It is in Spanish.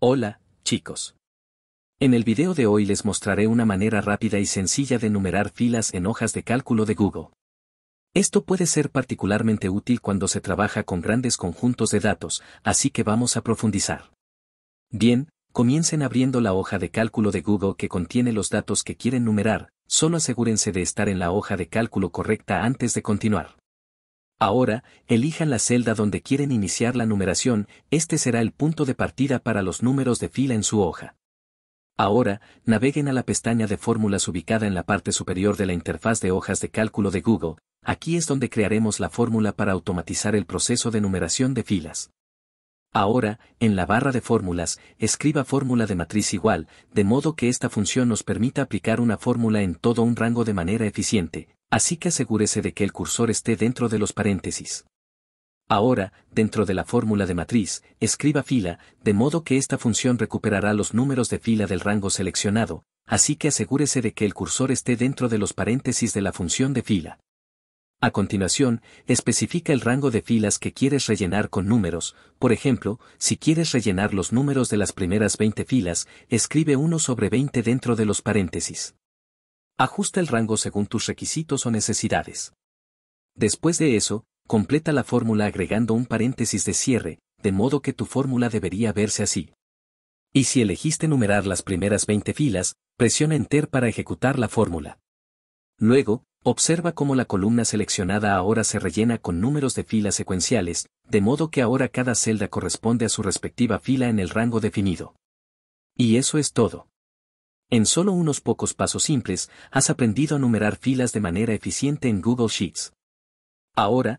Hola, chicos. En el video de hoy les mostraré una manera rápida y sencilla de numerar filas en hojas de cálculo de Google. Esto puede ser particularmente útil cuando se trabaja con grandes conjuntos de datos, así que vamos a profundizar. Bien, comiencen abriendo la hoja de cálculo de Google que contiene los datos que quieren numerar, solo asegúrense de estar en la hoja de cálculo correcta antes de continuar. Ahora, elijan la celda donde quieren iniciar la numeración, este será el punto de partida para los números de fila en su hoja. Ahora, naveguen a la pestaña de fórmulas ubicada en la parte superior de la interfaz de hojas de cálculo de Google, aquí es donde crearemos la fórmula para automatizar el proceso de numeración de filas. Ahora, en la barra de fórmulas, escriba fórmula de matriz igual, de modo que esta función nos permita aplicar una fórmula en todo un rango de manera eficiente, Así que asegúrese de que el cursor esté dentro de los paréntesis. Ahora, dentro de la fórmula de matriz, escriba fila, de modo que esta función recuperará los números de fila del rango seleccionado, así que asegúrese de que el cursor esté dentro de los paréntesis de la función de fila. A continuación, especifica el rango de filas que quieres rellenar con números, por ejemplo, si quieres rellenar los números de las primeras 20 filas, escribe 1 sobre 20 dentro de los paréntesis. Ajusta el rango según tus requisitos o necesidades. Después de eso, completa la fórmula agregando un paréntesis de cierre, de modo que tu fórmula debería verse así. Y si elegiste numerar las primeras 20 filas, presiona Enter para ejecutar la fórmula. Luego, observa cómo la columna seleccionada ahora se rellena con números de filas secuenciales, de modo que ahora cada celda corresponde a su respectiva fila en el rango definido. Y eso es todo. En solo unos pocos pasos simples, has aprendido a numerar filas de manera eficiente en Google Sheets. Ahora,